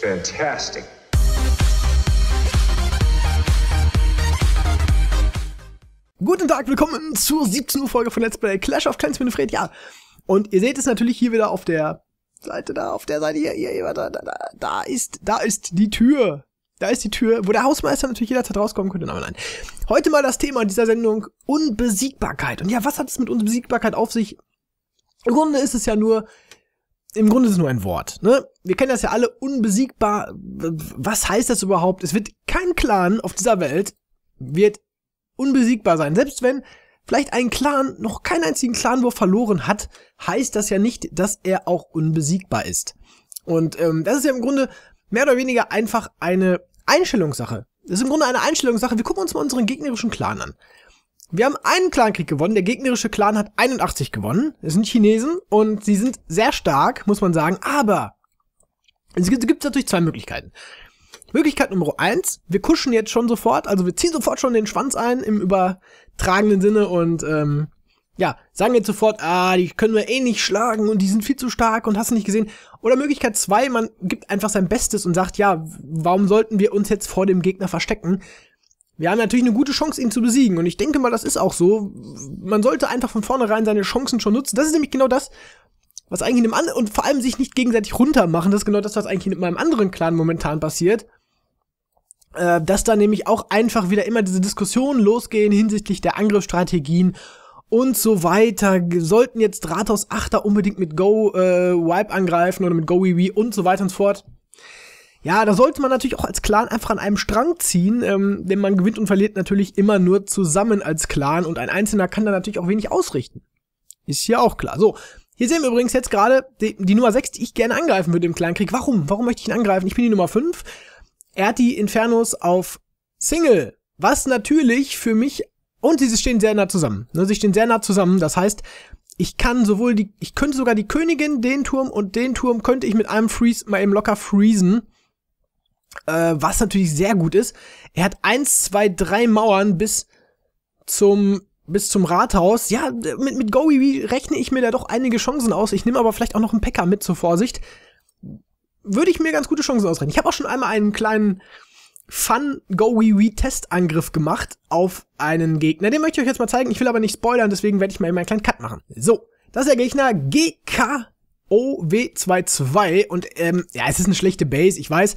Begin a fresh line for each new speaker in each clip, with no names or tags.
Fantastic. Guten Tag, willkommen zur 17 Folge von Let's Play Clash of Clans mit Fred. Ja, und ihr seht es natürlich hier wieder auf der Seite da, auf der Seite hier, hier, hier da, da, da, da ist, da ist die Tür. Da ist die Tür, wo der Hausmeister natürlich jederzeit rauskommen könnte. Aber nein. Heute mal das Thema dieser Sendung Unbesiegbarkeit. Und ja, was hat es mit Unbesiegbarkeit auf sich? Im Grunde ist es ja nur im Grunde ist es nur ein Wort. Ne? Wir kennen das ja alle unbesiegbar. Was heißt das überhaupt? Es wird kein Clan auf dieser Welt wird unbesiegbar sein. Selbst wenn vielleicht ein Clan noch keinen einzigen Clan Clanwurf verloren hat, heißt das ja nicht, dass er auch unbesiegbar ist. Und ähm, das ist ja im Grunde mehr oder weniger einfach eine Einstellungssache. Das ist im Grunde eine Einstellungssache. Wir gucken uns mal unseren gegnerischen Clan an. Wir haben einen Clankrieg gewonnen. Der gegnerische Clan hat 81 gewonnen. Es sind Chinesen und sie sind sehr stark, muss man sagen. Aber es gibt, es gibt natürlich zwei Möglichkeiten. Möglichkeit Nummer eins, wir kuschen jetzt schon sofort, also wir ziehen sofort schon den Schwanz ein im übertragenen Sinne und ähm, ja, sagen jetzt sofort, ah, die können wir eh nicht schlagen und die sind viel zu stark und hast du nicht gesehen. Oder Möglichkeit zwei, man gibt einfach sein Bestes und sagt, ja, warum sollten wir uns jetzt vor dem Gegner verstecken? wir haben natürlich eine gute Chance, ihn zu besiegen. Und ich denke mal, das ist auch so. Man sollte einfach von vornherein seine Chancen schon nutzen. Das ist nämlich genau das, was eigentlich in einem anderen, und vor allem sich nicht gegenseitig runtermachen. Das ist genau das, was eigentlich in meinem anderen Clan momentan passiert. Äh, dass da nämlich auch einfach wieder immer diese Diskussionen losgehen hinsichtlich der Angriffsstrategien und so weiter. Sollten jetzt Rathaus Achter unbedingt mit Go äh, Wipe angreifen oder mit Go Wee und so weiter und so fort. Ja, da sollte man natürlich auch als Clan einfach an einem Strang ziehen, ähm, denn man gewinnt und verliert natürlich immer nur zusammen als Clan und ein Einzelner kann da natürlich auch wenig ausrichten. Ist ja auch klar. So, hier sehen wir übrigens jetzt gerade die, die, Nummer 6, die ich gerne angreifen würde im Clankrieg. Warum? Warum möchte ich ihn angreifen? Ich bin die Nummer 5. Er hat die Infernos auf Single, was natürlich für mich und sie stehen sehr nah zusammen. Ne? Sie stehen sehr nah zusammen. Das heißt, ich kann sowohl die, ich könnte sogar die Königin, den Turm und den Turm könnte ich mit einem Freeze mal eben locker freezen. Äh, was natürlich sehr gut ist. Er hat eins, zwei, drei Mauern bis zum bis zum Rathaus. Ja, mit, mit Goiwi rechne ich mir da doch einige Chancen aus. Ich nehme aber vielleicht auch noch einen Packer mit zur Vorsicht. Würde ich mir ganz gute Chancen ausrechnen. Ich habe auch schon einmal einen kleinen Fun Goiwi Testangriff gemacht auf einen Gegner. Den möchte ich euch jetzt mal zeigen. Ich will aber nicht spoilern, deswegen werde ich mal eben einen kleinen Cut machen. So, das ist der Gegner gkow 22 und ähm, ja, es ist eine schlechte Base, ich weiß,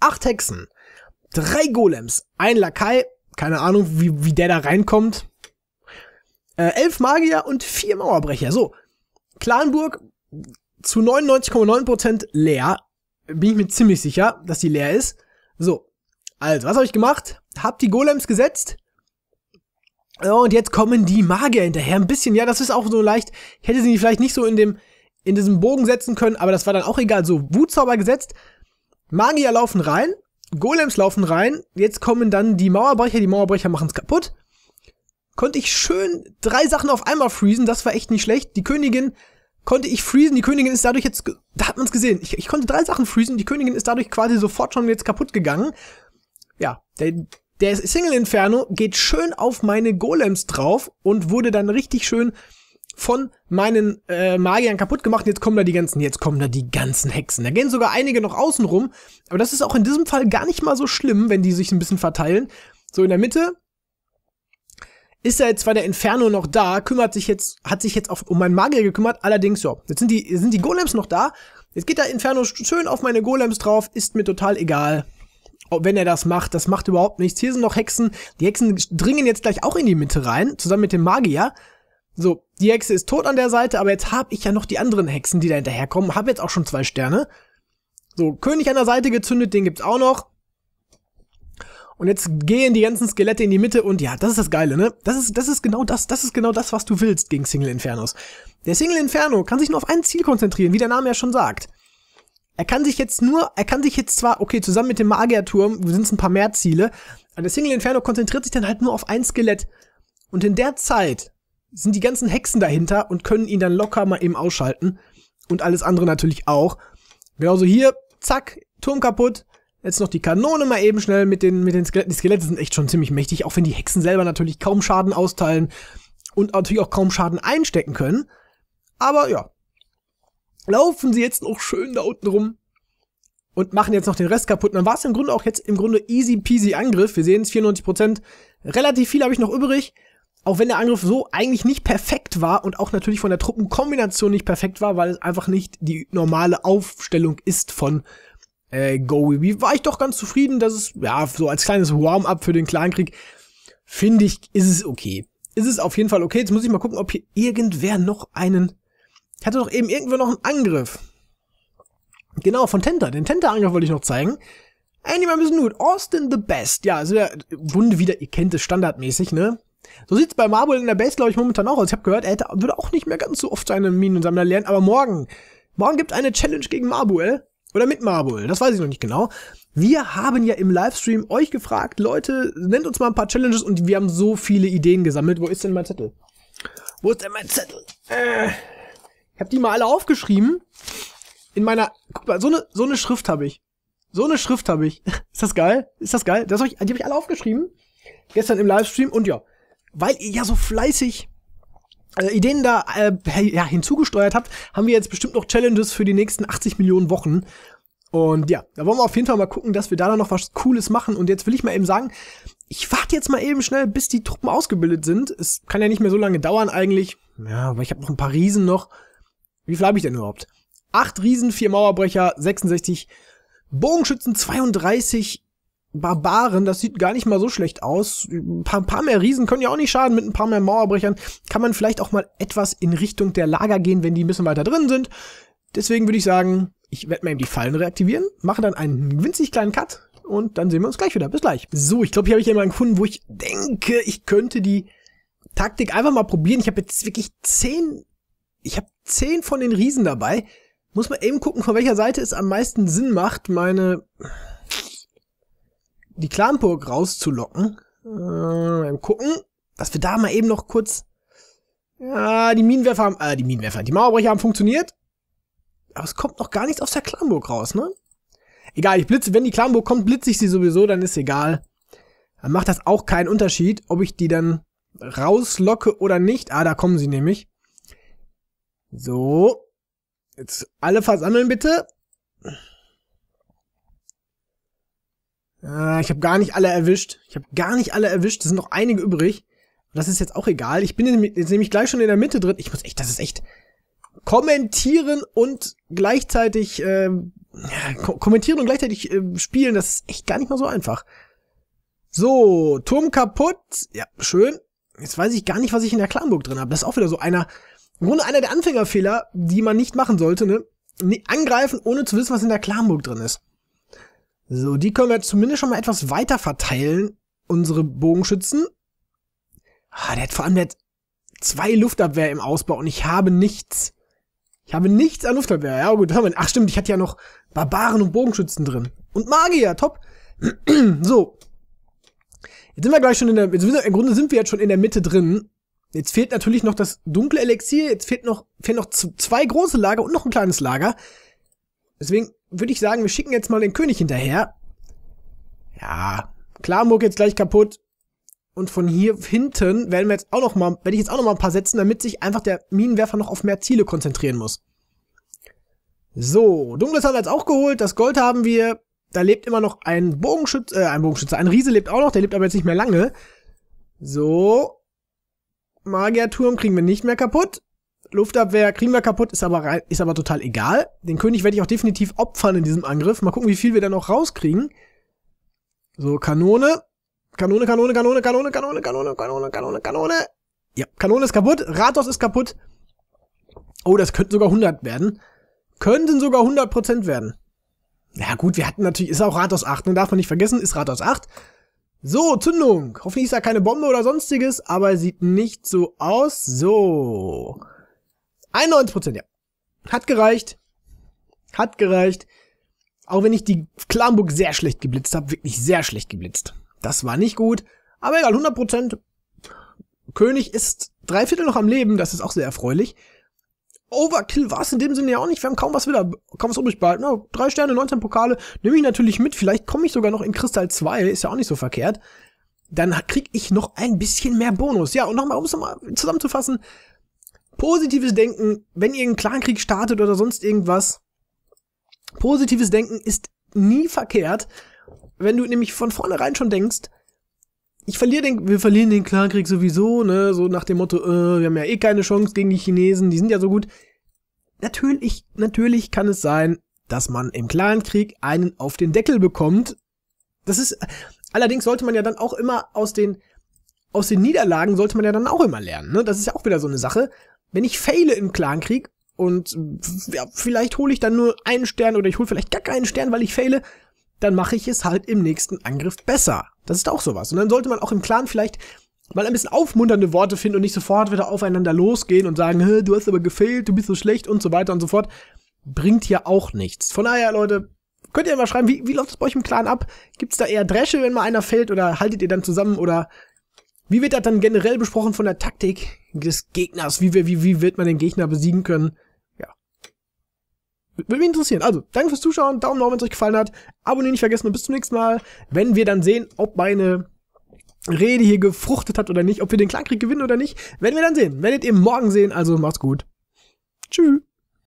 acht Hexen, drei Golems, ein Lakai, keine Ahnung, wie, wie der da reinkommt, äh, elf Magier und vier Mauerbrecher. So, Klarenburg zu 99,9% leer. Bin ich mir ziemlich sicher, dass die leer ist. So, also, was habe ich gemacht? Hab die Golems gesetzt. Und jetzt kommen die Magier hinterher. Ein bisschen, ja, das ist auch so leicht. Ich hätte sie vielleicht nicht so in dem, in diesem Bogen setzen können, aber das war dann auch egal. So, Wutzauber gesetzt. Magier laufen rein, Golems laufen rein, jetzt kommen dann die Mauerbrecher, die Mauerbrecher machen es kaputt. Konnte ich schön drei Sachen auf einmal freezen, das war echt nicht schlecht. Die Königin konnte ich freezen, die Königin ist dadurch jetzt, da hat man es gesehen, ich, ich, konnte drei Sachen freezen, die Königin ist dadurch quasi sofort schon jetzt kaputt gegangen. Ja, der, der Single Inferno geht schön auf meine Golems drauf und wurde dann richtig schön von meinen äh, Magiern kaputt gemacht. jetzt kommen da die ganzen, jetzt kommen da die ganzen Hexen. Da gehen sogar einige noch außen rum. Aber das ist auch in diesem Fall gar nicht mal so schlimm, wenn die sich ein bisschen verteilen. So in der Mitte ist ja jetzt zwar der Inferno noch da, kümmert sich jetzt, hat sich jetzt auf, um meinen Magier gekümmert. Allerdings, ja, jetzt sind die, sind die Golems noch da. Jetzt geht der Inferno schön auf meine Golems drauf. Ist mir total egal wenn er das macht. Das macht überhaupt nichts. Hier sind noch Hexen. Die Hexen dringen jetzt gleich auch in die Mitte rein, zusammen mit dem Magier. So, die Hexe ist tot an der Seite, aber jetzt habe ich ja noch die anderen Hexen, die da hinterherkommen. Hab jetzt auch schon zwei Sterne. So, König an der Seite gezündet, den gibt's auch noch. Und jetzt gehen die ganzen Skelette in die Mitte und ja, das ist das Geile, ne? Das ist, das ist genau das, das ist genau das, was du willst gegen Single Infernos. Der Single Inferno kann sich nur auf ein Ziel konzentrieren, wie der Name ja schon sagt. Er kann sich jetzt nur, er kann sich jetzt zwar, okay, zusammen mit dem Magierturm sind es ein paar mehr Ziele, aber der Single Inferno konzentriert sich dann halt nur auf ein Skelett. Und in der Zeit sind die ganzen Hexen dahinter und können ihn dann locker mal eben ausschalten. Und alles andere natürlich auch. Genauso hier, zack, Turm kaputt. Jetzt noch die Kanone mal eben schnell mit den, mit den Skeletten. Die Skelette sind echt schon ziemlich mächtig, auch wenn die Hexen selber natürlich kaum Schaden austeilen und natürlich auch kaum Schaden einstecken können. Aber ja, laufen sie jetzt noch schön da unten rum und machen jetzt noch den Rest kaputt. dann war es im Grunde auch jetzt im Grunde easy peasy Angriff. Wir sehen es, 94%. Relativ viel habe ich noch übrig auch wenn der Angriff so eigentlich nicht perfekt war und auch natürlich von der Truppenkombination nicht perfekt war, weil es einfach nicht die normale Aufstellung ist von äh, Goebi, war ich doch ganz zufrieden, dass es, ja, so als kleines Warm-up für den Clankrieg, finde ich, ist es okay. Ist es auf jeden Fall okay. Jetzt muss ich mal gucken, ob hier irgendwer noch einen, Ich hatte doch eben irgendwer noch einen Angriff. Genau, von Tenta. Den Tenta-Angriff wollte ich noch zeigen. Anyway, wir müssen gut. Austin the Best. Ja, also der Wunde wieder, ihr kennt es standardmäßig, ne? So sieht's bei Marble in der Base, glaube ich, momentan auch aus. Ich habe gehört, er würde auch nicht mehr ganz so oft seine Minensammler lernen, aber morgen, morgen gibt's eine Challenge gegen Marble oder mit Marble, das weiß ich noch nicht genau. Wir haben ja im Livestream euch gefragt, Leute, nennt uns mal ein paar Challenges und wir haben so viele Ideen gesammelt. Wo ist denn mein Zettel? Wo ist denn mein Zettel? Äh, ich habe die mal alle aufgeschrieben. In meiner, guck mal, so eine so eine Schrift habe ich. So eine Schrift habe ich. Ist das geil? Ist das geil? Das hab ich, die habe ich alle aufgeschrieben. Gestern im Livestream und ja, weil ihr ja so fleißig äh, Ideen da äh, ja, hinzugesteuert habt, haben wir jetzt bestimmt noch Challenges für die nächsten 80 Millionen Wochen. Und ja, da wollen wir auf jeden Fall mal gucken, dass wir da noch was Cooles machen. Und jetzt will ich mal eben sagen, ich warte jetzt mal eben schnell, bis die Truppen ausgebildet sind. Es kann ja nicht mehr so lange dauern eigentlich. Ja, aber ich habe noch ein paar Riesen noch. Wie viel habe ich denn überhaupt? Acht Riesen, vier Mauerbrecher, 66 Bogenschützen, 32 Barbaren, das sieht gar nicht mal so schlecht aus. Ein paar, ein paar, mehr Riesen können ja auch nicht schaden mit ein paar mehr Mauerbrechern. Kann man vielleicht auch mal etwas in Richtung der Lager gehen, wenn die ein bisschen weiter drin sind. Deswegen würde ich sagen, ich werde mal eben die Fallen reaktivieren, mache dann einen winzig kleinen Cut und dann sehen wir uns gleich wieder. Bis gleich. So, ich glaube, hier habe ich jemanden gefunden, wo ich denke, ich könnte die Taktik einfach mal probieren. Ich habe jetzt wirklich zehn, ich habe zehn von den Riesen dabei. Muss man eben gucken, von welcher Seite es am meisten Sinn macht, meine die Clanburg rauszulocken. Äh, gucken, dass wir da mal eben noch kurz... Ja, die Minenwerfer haben... Äh, die Minenwerfer, die Mauerbrecher haben funktioniert. Aber es kommt noch gar nichts aus der Clanburg raus, ne? Egal, ich blitze, wenn die Clanburg kommt, blitze ich sie sowieso, dann ist egal. Dann macht das auch keinen Unterschied, ob ich die dann rauslocke oder nicht. Ah, da kommen sie nämlich. So. Jetzt alle versammeln bitte. Äh, ich habe gar nicht alle erwischt. Ich habe gar nicht alle erwischt. Es sind noch einige übrig. das ist jetzt auch egal. Ich bin jetzt nämlich gleich schon in der Mitte drin. Ich muss echt, das ist echt kommentieren und gleichzeitig äh, ko kommentieren und gleichzeitig äh, spielen. Das ist echt gar nicht mal so einfach. So, Turm kaputt. Ja, schön. Jetzt weiß ich gar nicht, was ich in der Klamburg drin habe. Das ist auch wieder so einer, im Grunde einer der Anfängerfehler, die man nicht machen sollte, ne? Angreifen, ohne zu wissen, was in der Klamburg drin ist. So, die können wir zumindest schon mal etwas weiter verteilen, unsere Bogenschützen. Ah, der hat vor allem der hat zwei Luftabwehr im Ausbau und ich habe nichts. Ich habe nichts an Luftabwehr. Ja, gut, haben wir. Ach stimmt, ich hatte ja noch Barbaren und Bogenschützen drin. Und Magier, top. so. Jetzt sind wir gleich schon in der. Wir, Im Grunde sind wir jetzt schon in der Mitte drin. Jetzt fehlt natürlich noch das dunkle Elixier, jetzt fehlt noch, fehlen noch zwei große Lager und noch ein kleines Lager. Deswegen würde ich sagen, wir schicken jetzt mal den König hinterher. Ja, Klarmurk jetzt gleich kaputt. Und von hier hinten werden wir jetzt auch noch mal, werde ich jetzt auch noch mal ein paar setzen, damit sich einfach der Minenwerfer noch auf mehr Ziele konzentrieren muss. So, Dunkles haben wir jetzt auch geholt, das Gold haben wir. Da lebt immer noch ein Bogenschütze, äh, ein Bogenschütze, ein Riese lebt auch noch, der lebt aber jetzt nicht mehr lange. So, Magierturm kriegen wir nicht mehr kaputt. Luftabwehr kriegen wir kaputt, ist aber, ist aber total egal. Den König werde ich auch definitiv opfern in diesem Angriff. Mal gucken, wie viel wir da noch rauskriegen. So, Kanone. Kanone, Kanone, Kanone, Kanone, Kanone, Kanone, Kanone, Kanone, Kanone. Ja, Kanone ist kaputt. Rathaus ist kaputt. Oh, das könnten sogar 100 werden. Könnten sogar 100% werden. Ja gut, wir hatten natürlich, ist auch Rathaus 8, ne? darf man nicht vergessen, ist Rathaus 8. So, Zündung. Hoffentlich ist da keine Bombe oder sonstiges, aber sieht nicht so aus. So. 91 ja. Hat gereicht. Hat gereicht. Auch wenn ich die Klamburg sehr schlecht geblitzt habe, wirklich sehr schlecht geblitzt. Das war nicht gut. Aber egal, 100 König ist drei Viertel noch am Leben, das ist auch sehr erfreulich. Overkill war es in dem Sinne ja auch nicht. Wir haben kaum was wieder, kaum was übrig behalten. No, oh, drei Sterne, 19 Pokale, nehme ich natürlich mit. Vielleicht komme ich sogar noch in Kristall 2, ist ja auch nicht so verkehrt. Dann krieg ich noch ein bisschen mehr Bonus. Ja, und nochmal, um es nochmal zusammenzufassen, Positives Denken, wenn ihr einen Clankrieg startet oder sonst irgendwas, positives Denken ist nie verkehrt, wenn du nämlich von vornherein schon denkst, ich verliere den, wir verlieren den Clankrieg sowieso, ne, so nach dem Motto, äh, wir haben ja eh keine Chance gegen die Chinesen, die sind ja so gut. Natürlich, natürlich kann es sein, dass man im Clankrieg einen auf den Deckel bekommt. Das ist, allerdings sollte man ja dann auch immer aus den, aus den Niederlagen sollte man ja dann auch immer lernen, ne? Das ist ja auch wieder so eine Sache wenn ich fehle im Clankrieg und ja, vielleicht hole ich dann nur einen Stern oder ich hole vielleicht gar keinen Stern, weil ich fehle, dann mache ich es halt im nächsten Angriff besser. Das ist auch sowas. Und dann sollte man auch im Clan vielleicht mal ein bisschen aufmunternde Worte finden und nicht sofort wieder aufeinander losgehen und sagen, du hast aber gefehlt, du bist so schlecht und so weiter und so fort. Bringt ja auch nichts. Von daher, Leute, könnt ihr mal schreiben, wie, wie läuft es bei euch im Clan ab? Gibt's da eher Dresche, wenn mal einer fällt oder haltet ihr dann zusammen oder wie wird das dann generell besprochen von der Taktik des Gegners? Wie, wie, wie wird man den Gegner besiegen können? Ja. Würde mich interessieren. Also, danke fürs Zuschauen. Daumen hoch, wenn es euch gefallen hat. Abonnieren nicht vergessen und bis zum nächsten Mal, wenn wir dann sehen, ob meine Rede hier gefruchtet hat oder nicht, ob wir den Klangkrieg gewinnen oder nicht. Werden wir dann sehen. Werdet ihr morgen sehen. Also, macht's gut. Tschüss.